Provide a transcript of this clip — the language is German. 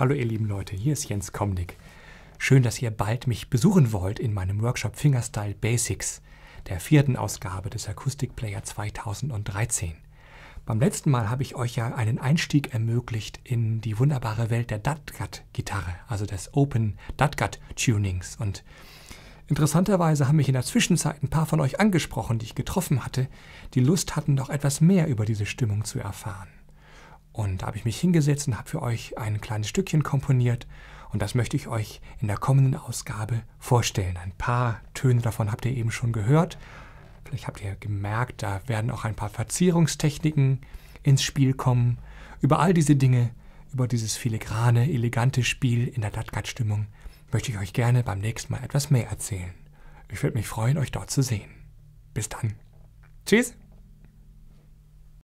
Hallo ihr lieben Leute, hier ist Jens Komnick. Schön, dass ihr bald mich besuchen wollt in meinem Workshop Fingerstyle Basics, der vierten Ausgabe des Player 2013. Beim letzten Mal habe ich euch ja einen Einstieg ermöglicht in die wunderbare Welt der Dadgut-Gitarre, also des Open Dadgut-Tunings. Und interessanterweise haben mich in der Zwischenzeit ein paar von euch angesprochen, die ich getroffen hatte, die Lust hatten, noch etwas mehr über diese Stimmung zu erfahren. Und da habe ich mich hingesetzt und habe für euch ein kleines Stückchen komponiert. Und das möchte ich euch in der kommenden Ausgabe vorstellen. Ein paar Töne davon habt ihr eben schon gehört. Vielleicht habt ihr gemerkt, da werden auch ein paar Verzierungstechniken ins Spiel kommen. Über all diese Dinge, über dieses filigrane, elegante Spiel in der Dadgat-Stimmung möchte ich euch gerne beim nächsten Mal etwas mehr erzählen. Ich würde mich freuen, euch dort zu sehen. Bis dann. Tschüss!